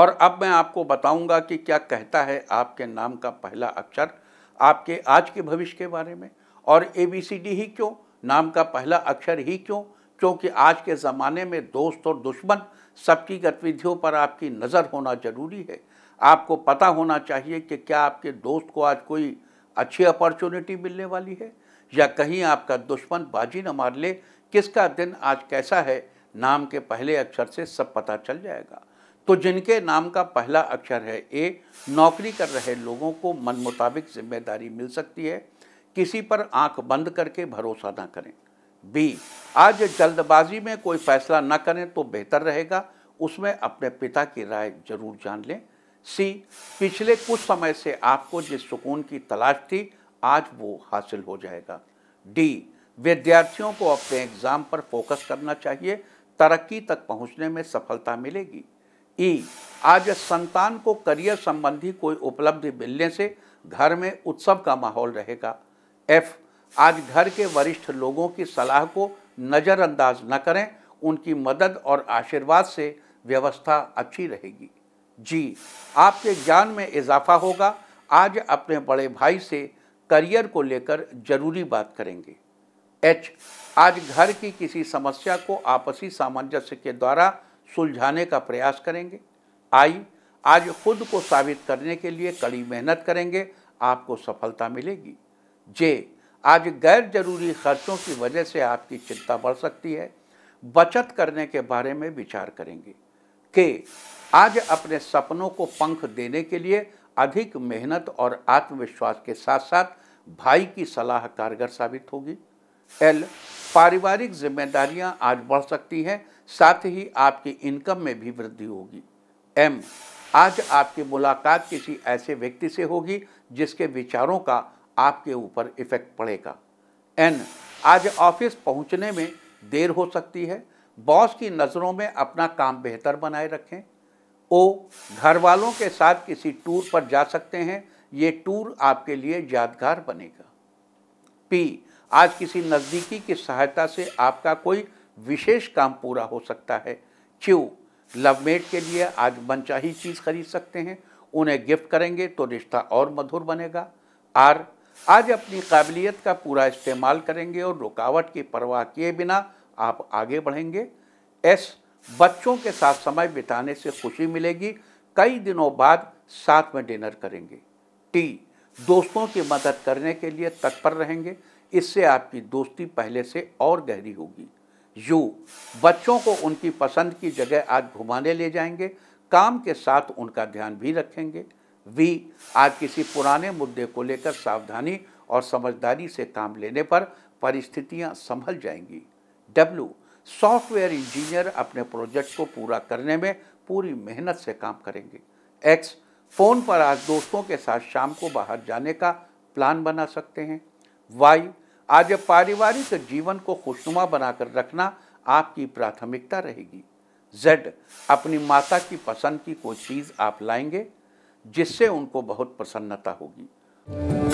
और अब मैं आपको बताऊंगा कि क्या कहता है आपके नाम का पहला अक्षर आपके आज के भविष्य के बारे में और ए बी सी डी ही क्यों नाम का पहला अक्षर ही क्यों क्योंकि आज के ज़माने में दोस्त और दुश्मन सबकी गतिविधियों पर आपकी नज़र होना ज़रूरी है आपको पता होना चाहिए कि क्या आपके दोस्त को आज कोई अच्छी अपॉर्चुनिटी मिलने वाली है या कहीं आपका दुश्मन बाजी न मार ले किसका दिन आज कैसा है नाम के पहले अक्षर से सब पता चल जाएगा तो जिनके नाम का पहला अक्षर है ए नौकरी कर रहे लोगों को मन मुताबिक जिम्मेदारी मिल सकती है किसी पर आंख बंद करके भरोसा ना करें बी आज जल्दबाजी में कोई फैसला न करें तो बेहतर रहेगा उसमें अपने पिता की राय जरूर जान लें सी पिछले कुछ समय से आपको जिस सुकून की तलाश थी आज वो हासिल हो जाएगा डी विद्यार्थियों को अपने एग्ज़ाम पर फोकस करना चाहिए तरक्की तक पहुंचने में सफलता मिलेगी ई आज संतान को करियर संबंधी कोई उपलब्धि मिलने से घर में उत्सव का माहौल रहेगा एफ आज घर के वरिष्ठ लोगों की सलाह को नज़रअंदाज न करें उनकी मदद और आशीर्वाद से व्यवस्था अच्छी रहेगी जी आपके ज्ञान में इजाफा होगा आज अपने बड़े भाई से करियर को लेकर जरूरी बात करेंगे एच आज घर की किसी समस्या को आपसी सामंजस्य के द्वारा सुलझाने का प्रयास करेंगे आई आज खुद को साबित करने के लिए कड़ी मेहनत करेंगे आपको सफलता मिलेगी जे आज गैर जरूरी खर्चों की वजह से आपकी चिंता बढ़ सकती है बचत करने के बारे में विचार करेंगे के आज अपने सपनों को पंख देने के लिए अधिक मेहनत और आत्मविश्वास के साथ साथ भाई की सलाह कारगर साबित होगी एल पारिवारिक जिम्मेदारियां आज बढ़ सकती हैं साथ ही आपकी इनकम में भी वृद्धि होगी एम आज आपकी मुलाकात किसी ऐसे व्यक्ति से होगी जिसके विचारों का आपके ऊपर इफेक्ट पड़ेगा एन आज ऑफिस पहुंचने में देर हो सकती है बॉस की नज़रों में अपना काम बेहतर बनाए रखें ओ घर वालों के साथ किसी टूर पर जा सकते हैं ये टूर आपके लिए यादगार बनेगा पी आज किसी नज़दीकी की सहायता से आपका कोई विशेष काम पूरा हो सकता है क्यों लवमेट के लिए आज मनचाही चीज़ खरीद सकते हैं उन्हें गिफ्ट करेंगे तो रिश्ता और मधुर बनेगा आर आज अपनी काबिलियत का पूरा इस्तेमाल करेंगे और रुकावट की परवाह किए बिना आप आगे बढ़ेंगे एस बच्चों के साथ समय बिताने से खुशी मिलेगी कई दिनों बाद साथ में डिनर करेंगे टी दोस्तों की मदद करने के लिए तत्पर रहेंगे इससे आपकी दोस्ती पहले से और गहरी होगी यू बच्चों को उनकी पसंद की जगह आज घुमाने ले जाएंगे काम के साथ उनका ध्यान भी रखेंगे वी आज किसी पुराने मुद्दे को लेकर सावधानी और समझदारी से काम लेने पर परिस्थितियां संभल जाएंगी डब्ल्यू सॉफ्टवेयर इंजीनियर अपने प्रोजेक्ट को पूरा करने में पूरी मेहनत से काम करेंगे एक्स फ़ोन पर आज दोस्तों के साथ शाम को बाहर जाने का प्लान बना सकते हैं वाई आज पारिवारिक जीवन को खुशनुमा बनाकर रखना आपकी प्राथमिकता रहेगी जेड अपनी माता की पसंद की कोई चीज़ आप लाएंगे जिससे उनको बहुत प्रसन्नता होगी